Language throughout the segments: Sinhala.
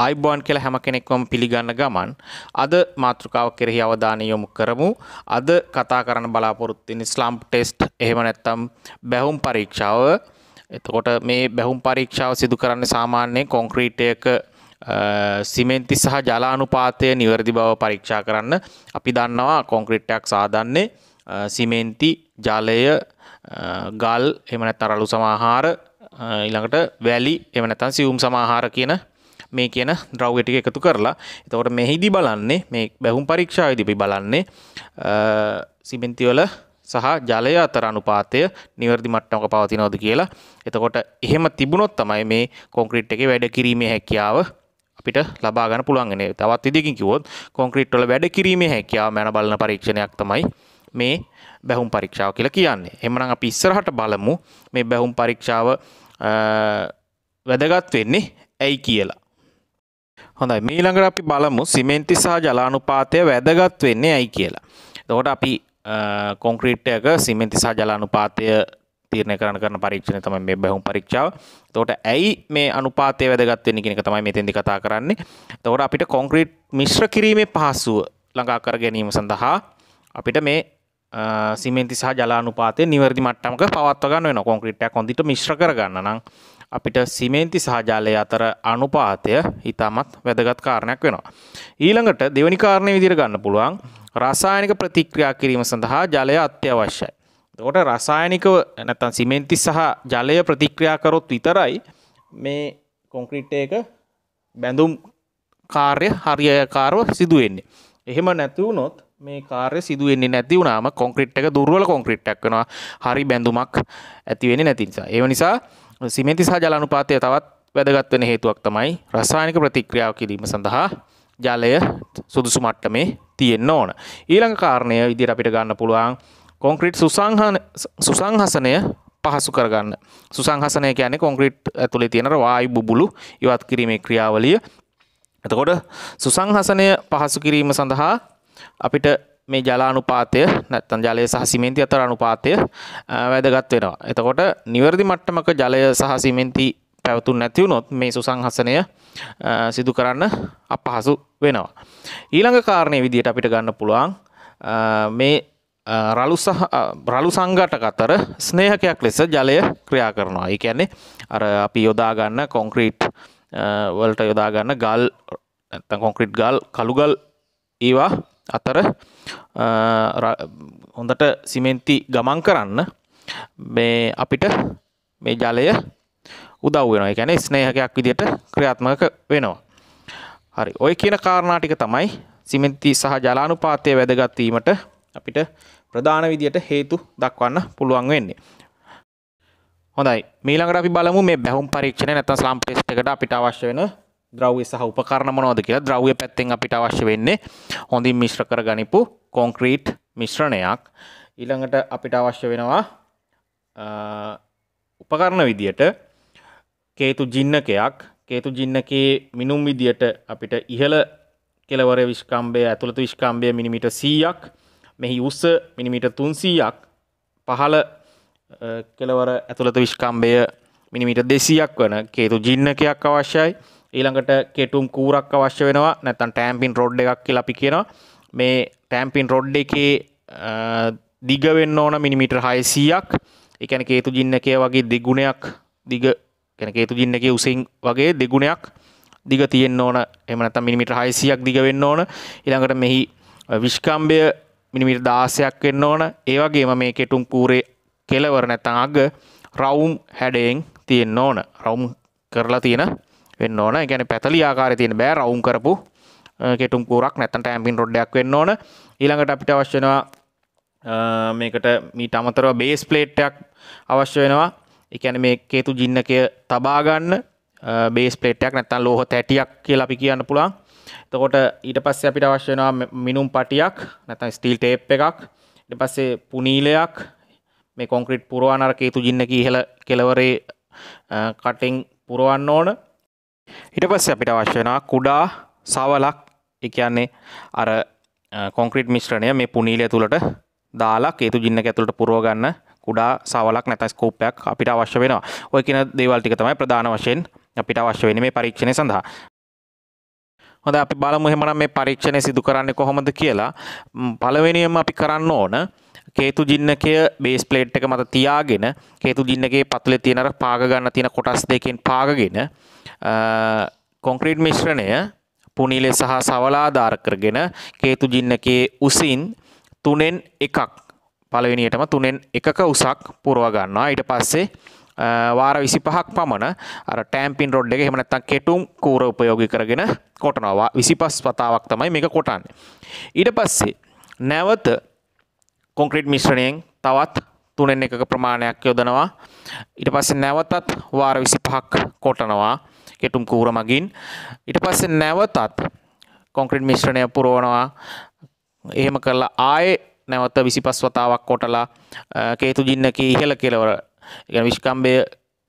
ආයිබෝන් කියලා හැම කෙනෙක්වම පිළිගන්න ගමන් අද මාතෘකාව කෙරෙහි අවධානය යොමු කරමු. අද කතා කරන්න බලාපොරොත්තු වෙන ස්ලම්ප් ටෙස්ට් එහෙම නැත්නම් බැහුම් පරීක්ෂාව. එතකොට මේ බැහුම් පරීක්ෂාව සිදු කරන්නේ සාමාන්‍යයෙන් කොන්ක්‍රීටයක සිමෙන්ති සහ ජලානුපාතය නිවැරදි බව පරීක්ෂා කරන්න අපි දන්නවා කොන්ක්‍රීට්ටයක් සාදන්නේ සිමෙන්ති ජලය ගල් එමන තරලු සමහාර ඊළඟට වැලි එමනතන් සියුම් සමහාර කියන මේ කියන ද්‍රව්‍යටික එකතු කරලා එතවට මෙහිදී බලන්නේ මේ බැහුම් පරීක්ෂාවදිපි බලන්නේ සිමෙන්තිවල සහ ජලය අතර අනුපාතය නිවැරදි මට්ටමක පවතිනවද කියලා එතකොට එහෙම තිබුණොත් තමයි මේ කොන්ක්‍රීට් එක වැඩ කිරීමේ හැකියාව අපිට ලබාගන්න පුළුවන්ගෙන තවත් ඉදිකින් කිවොත් කොන්ක්‍රීට්වල වැඩ කිරීමේ හැකියාව මැන බලන පරීක්ෂණයක් තමයි මේ බැහුම් පරීක්ෂාව කියලා කියන්නේ එමනම් අපි ඉස්සරහට බලමු මේ බැහුම් පරීක්ෂාව වැදගත් වෙන්නේ ඇයි කියලා හොඳයි මීළඟට අපි බලමු සිමෙන්ති සහ ජලානුපාතය වැදගත් වෙන්නේ ඇයි කියලා. එතකොට අපි කොන්ක්‍රීට් එක සිමෙන්ති සහ ජලානුපාතය තීරණය කරන්න කරන පරීක්ෂණය තමයි මේ බැහුම් පරීක්ෂාව. එතකොට ඇයි මේ අනුපාතය වැදගත් වෙන්නේ කියන එක තමයි මෙතෙන්දි කතා කරන්නේ. එතකොට අපිට කොන්ක්‍රීට් මිශ්‍ර කිරීමේ පහසුව ළඟා කර ගැනීම සඳහා අපිට මේ සිමෙන්ති සහ ජලානුපාතය නිවැරදි මට්ටමක පවත්වා ගන්න වෙනවා. කොන්ක්‍රීට් එකක් හොඳට මිශ්‍ර කරගන්න නම් අපිට සිමේන්ති සහජාලය අතර අනුපාතය ඉතාමත් වැදගත් කාරණයක් වෙනවා. ඊළඟට දෙවනි කාරණය විදිහට ගන්න පුළුවන් රසායනික ප්‍රතික්‍රියා කිරීම සඳහා ජලය අත්‍යවශ්‍යයි. එතකොට රසායනිකව නැත්තම් සිමෙන්ති සහ ජලය ප්‍රතික්‍රියා කරොත් විතරයි මේ කොන්ක්‍රීට් එක බැඳුම් කාර්ය හරියාකාරව සිදු වෙන්නේ. එහෙම නැති වුණොත් මේ කාර්ය සිදු වෙන්නේ නැති වුණාම කොන්ක්‍රීට් එක දුර්වල කොන්ක්‍රීට් එකක් වෙනවා. හරි බැඳුමක් ඇති වෙන්නේ නැති නිසා. ඒ නිසා සිමෙන්ති සහ ජල අනුපාතය තවත් වැදගත් වෙන හේතුවක් තමයි රසායනික ප්‍රතික්‍රියාව කිරීම සඳහා ජලය සුදුසු මට්ටමේ තියෙන්න ඕන. ඊළඟ කාරණය විදිහට අපිට ගන්න පුළුවන් කොන්ක්‍රීට් සුසංහන සුසංහසනය පහසු කරගන්න. සුසංහසනය කියන්නේ කොන්ක්‍රීට් ඇතුලේ තියෙන වායු බුබුලු ඉවත් කිරීමේ ක්‍රියාවලිය. එතකොට සුසංහසනය පහසු කිරීම සඳහා අපිට මේ ජලානුපාතය නැත්තන් ජලය සහ සිමෙන්ති අතර අනුපාතය වැදගත් වෙනවා. එතකොට නිවැරදි මට්ටමක ජලය සහ සිමෙන්ති පැවතුන් නැතිවුණොත් මේ සුසංහසනය සිදු කරන්න අපහසු වෙනවා. ඊළඟ කාරණය විදියට අපිට ගන්න පුළුවන් මේ රලු සහ රලු සංගටක අතර ස්නේහකයක් ලෙස ජලය ක්‍රියා කරනවා. ඒ කියන්නේ අර අපි යොදා ගන්න කොන්ක්‍රීට් වලට යොදා ගන්න ගල් නැත්නම් කොන්ක්‍රීට් ගල් කළු ගල් ඒවා අතර හොඳට සිමෙන්ති ගමන් කරන්න මේ අපිට මේ ජලය උදව් වෙනවා එකැන ස්නේහකයක් විදියට ක්‍රියාත්මක වෙනවා. හරි ඔය කියන කාරණාටික තමයි සිමෙන්ති සහ ජලානුපාතය වැදගත්වීමට අපිට ප්‍රධාන විදියට හේතු දක්වන්න පුළුවන් වෙන්නේ. හොඳයි මීළඟට අපි බලමු මේ බැහුම් පරීක්ෂණ නැත්නම් ස්ලාම් ටෙස්ට් එකට අපිට අවශ්‍ය වෙන ද්‍රව්‍ය සහ උපකරණ මොනවද කියලා ද්‍රව්‍ය පැත්තෙන් අපිට අවශ්‍ය වෙන්නේ හොඳින් මිශ්‍ර කර ගනිපු කොන්ක්‍රීට් මිශ්‍රණයක් ඊළඟට අපිට අවශ්‍ය වෙනවා උපකරණ විදියට කේතු ජින්නකයක් කේතු ජින්නකේ මිනුම් විදියට අපිට ඉහළ කෙලවර විශ්කම්භය ඇතුළත විශ්කම්භය මිනිමිට සීයක් මෙහි උස මිනිමිට තුන්සීයක් පහළ කෙලවර ඇතුළත විශ්කම්භය මිනිමිට දෙසියක් වන කේතු ජින්නකයක් අවශ්‍යයි ඊළඟට කෙටුම් කූරක් අවශ්‍ය වෙනවා නැතන් ටෑම්පින් රොඩ් එකක් කියලා අපි කියනවා මේ ටෑම්පින් රොඩ් එකේ දිගවෙන්න ඕන මිනිමිටර් හයසීයක් එකන කේතු ජින්නකය වගේ දෙගුණයක් දිග කැන කේතු ජින්නකය උසින් වගේ දෙගුණයක් දිග තියෙන් ඕන එමනත මිනිමිට හයිසියක් දිගවෙන්න ඕන ඉළඟට මෙහි විශ්කම්භය මිනිමිට දාසයක් වෙන්න ඕන ඒවගේම මේ කෙටුම් කූරේ කෙලවර නැතන් අග රවුම් හැඩයෙන් තියෙන් ඕන රවුම් කරලා තියෙන වෙන්න ඕන ගැන පැතලි ආකාර තියෙන බෑ රවුම් කරපු කෙටුම් පුරක් නැතන් ටෑම්පින් රොඩ්ඩයක් වෙන්න ඕන ඊළඟට අපිට අවශ්‍යනවා මේකට මීට අමතරව බේස් ප්ලේට්ටයක් අවශ්‍ය වෙනවා එකැන මේ කේතු ජින්නකය තබාගන්න බේස් පලේට්ටයක් නැත්තන් ලෝහ තැටියක් කියලා අපි කියන්න පුළන් තකොට ඊට පස්ස අපිට අවශ්‍යනවා මිනුම් පටියක් නැතන් ස්ටිල් ටේප් එකක් ඉට පස්සේ පුනීලයක් මේ කොන්ක්‍රීට් පුරුවනර කේතු ජින්නක ඉහළ කෙලවරේ කටින් පුරුවන්න ඕන ඉට පස්ස අපිට අවශ්‍යනා කුඩා සවලක් එකන්නේ අර කොන්ක්‍රීට් මිශ්‍රණය මේ පුනීලය තුළට දාලා කේතු ජින්න ඇතුළට පුරෝගන්න කුඩා සවලක් නැතයි ස්කෝපයක් අපිට අවශ්‍ය වෙනවා ඔය කියෙන දේවල්ටික තමයි ප්‍රධාන වශයෙන් අපිට අවශ්‍ය වෙන මේ පරීක්ෂණය සඳහා හොඳ අපි බලමුහෙමනම් මේ පරීක්ෂණය සිදු කරන්නේ කොහොමද කියලා පළවෙනියම අපි කරන්න ඕන කේතු ජින්නකය බේස් ප්ලේට් එක මත තියාගෙන කේතු ජින්නගේ පතුලේ තියෙනර පාගගන්න තියෙන කොටස් දෙකෙන් පාගගෙන කොන්ක්‍රීට් මිශ්‍රණය පුනිලේ සහ සවලාධාර කරගෙන කේතු ජින්නකේ උසින් තුනෙන් එකක් පළවෙනියටම තුනෙන් එකක උසක් පුරවගන්නවා ඊට පස්සේ වාර විසි පහක් පමණ අර ටෑම්පින් රොඩ් එක හෙමනත්තන් කෙටුම් කූර උපයෝගි කරගෙන කොටනවා විසි පස් වතාවක් තමයි මේක කොටන්න. ඉඩ පස්සේ නැවත කොන්ක්‍රීට් මිශ්‍රණයෙන් තවත් තුනෙන් එකක ප්‍රමාණයක් යොදනවා ඊට පස්සේ නැවතත් වාර 25ක් කොටනවා කෙටුම් කූර මගින් ඊට පස්සේ නැවතත් කොන්ක්‍රීට් මිශ්‍රණය පුරවනවා එහෙම කරලා ආයේ නැවත 25 වතාවක් කොටලා කේතු ජින්නකේ ඉහළ කෙළවර يعني විශ්කම්බය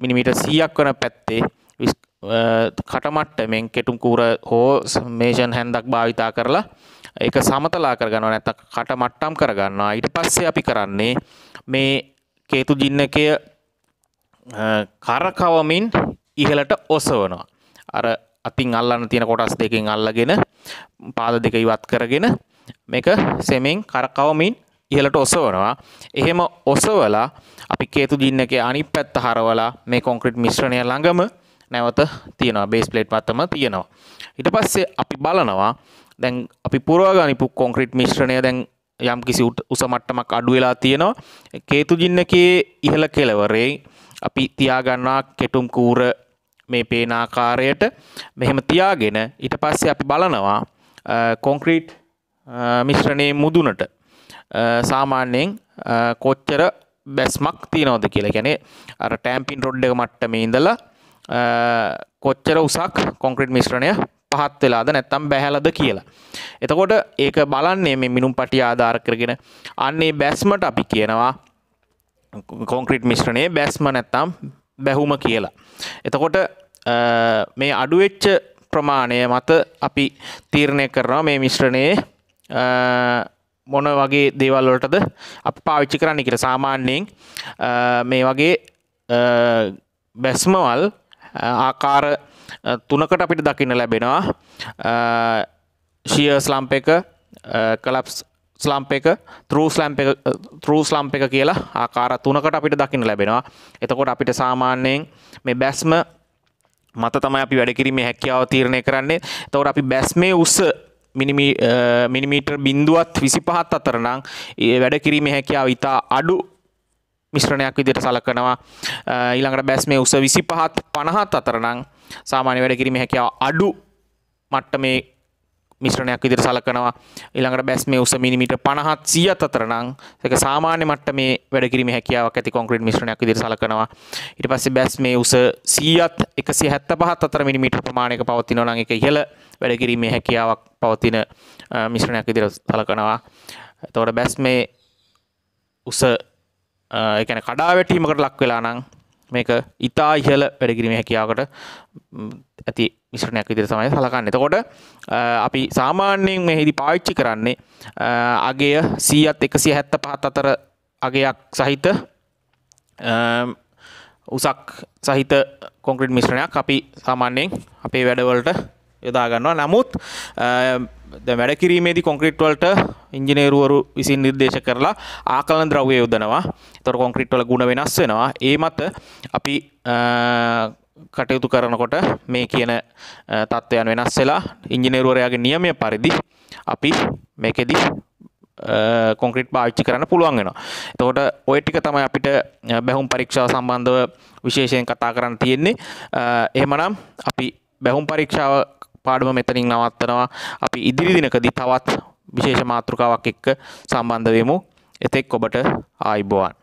මිලිමීටර් 100ක් වන පැත්තේ කටමට්ටමෙන් කෙටුම් කූර හෝ මේෂන් හැන්දක් භාවිතා කරලා ඒක සමතලා කරගන්න නැත්තම් කට මට්ටම් කරගන්නවා ඊට පස්සේ අපි කරන්නේ මේ කේතු ජින්නකය කරකවමින් ඉහළට ඔසවනවා අර අතින් අල්ලන්න තියෙන කොටස් දෙකෙන් අල්ලගෙන පාද දෙක ඉවත් කරගෙන මේක සෙමෙන් කරකවමින් ඉහලට ඔසවනවා එහෙම ඔසවලා අපි කේතු දින්නකේ අනිත් පැත්ත හරවලා මේ කොන්ක්‍රීට් මිශ්‍රණය ළඟම නැවත තියෙනවා බේස් ප්ලේට් මතම තියෙනවා ඊට පස්සේ අපි බලනවා දැන් අපි පුරවාගනිපු කොන්ක්‍රීට් මිශ්‍රණය දැන් යම් කිසි උස මට්ටමක් අඩු වෙලා තියෙනවා කේතුජින්නකේ ඉහළ කෙළවරේ අපි තියාගන්නා කෙටුම් කූර මේ පේන ආකාරයට මෙහෙම තියාගෙන ඊට පස්සේ අපි බලනවා කොන්ක්‍රීට් මිශ්‍රණයේ මුදුනට සාමාන්‍යයෙන් කොච්චර බැස්මක් තියනවද කියලා ගැනේ අර ටෑම්පින් රොඩ්ඩ මට්ටම ඉඳලා කොච්චර උසක් කොන්ක්‍රට් මිශ්‍රණය පහත් වෙලාද නැත්තම් බැහැලද කියලා. එතකොට ඒක බලන්නේ මේ මිනුම් පටිය ආධාර කරගෙන අන්නේ බැස්මට අපි කියනවා කොන්ක්‍රීට් මිශ්‍රණයේ බැස්ම නැත්තම් බැහුම කියලා. එතකොට මේ අඩුවෙච්ච ප්‍රමාණය මත අපි තීරණය කරනවා මේ මිශ්‍රණයේ මොන වගේ දේවල්වලටද අප පාවිච්චි කරන්න කියලා සාමාන්‍යයෙන් මේ වගේ බැස්මවල් ආකාර තුනකට අපිට දකින්න ලැබෙනවා ශිය ස්ලම්ප එක කලප්ස් ස්ලම්ප එක තරස්ලම් තරස්ලම්ප එක කියලා ආකාර තුනකට අපිට දකින්න ලැබෙනවා එතකොට අපිට සාමාන්‍යයෙන් මේ බැස්ම මත තමයි අපි වැඩකිරීමේ හැකියාව තීරණය කරන්නේ තවට අපි බැස්මේ උස්ස මිනිමීටර් බින්දුවත් විසි පහත් අතරනම් ඒ වැඩකිරීමේ හැකියාව ඉතා අඩු මිශ්‍රණයක් විදිට සලකනවා ඊළඟට බැස් මේ උස විසි පහත් පණහත් අතරනං සාමාන්‍ය වැඩ කිරීම හැකියාව අඩු මට්ට මේ මිශ්‍රණයක් විදිට සලකනවා ඊළඟට බැස් මේ උස මිනිමිට පණහත් සියත් අතරනං එක සාමාන්‍ය මට්ට මේ වැඩකිරීම හැකියාවක් ඇති කොන්ක්‍රීට් මිශ්‍රණයක් විදිට සලකනවා ඊට පස්සේ බැස් මේ උස සීයත් එකසි හැත්ත පහත් අතර මිනිමිට ප්‍රමාණයක පවතින නං එක ඉහළ වැඩකිරීමේ හැකියාවක් පවතින මිශ්‍රණයක් විදිට සලකනවා තවට බැස් මේ උස එකන කඩා වැටීමකට ලක් වෙලා නම් මේක ඉතා ඉහල වැඩකිරීම හැකියාවට ඇති මිශ්‍රණයක් විදිර සමය සලකන්න එතකොට අපි සාමාන්‍යයෙන් මෙහිදි පාවිච්චි කරන්නේ අගේ සීයත් එකසි හැත්ත පහත් අතර අගයක් සහිත උසක් සහිත කොන්ක්‍රට් මිශ්‍රණයක් අපි සාමාන්‍යයෙන් අපේ වැඩවලට යොදාගන්නවා නමුත් වැඩ කිරීමේදී කොන්ක්‍රීට්වලට ඉංජිනේරුවරු විසින් නිර්දේශ කරලා ආකලන ද්‍රව්‍ය යොදනවා තොර කොන්ක්‍රීට්වල ගුණ වෙනස් වෙනවා ඒ මත අපි කටයුතු කරනකොට මේ කියන තත්ත්වයන් වෙනස් වෙලා ඉංජිනේරුවරයාගේ නියමය පරිදි අපි මේකෙදි කොන්ක්‍රට් පාච්චි කරන්න පුළුවන් වෙනවා තකොට ඔය ටික තමයි අපිට බැහුම් පරීක්ෂාව සම්බන්ධව විශේෂයෙන් කතා කරන්න තියෙන්නේ එහෙමනම් අපි බැහුම් පරීක්ෂාව පාඩම මෙතනින් නවත්තනවා අපි ඉදිරි දිනකදී තවත් විශේෂ මාතෘකාවක් එක්ක සම්බන්ධ වෙමු එතෙක් ඔබට ආයිබෝවන්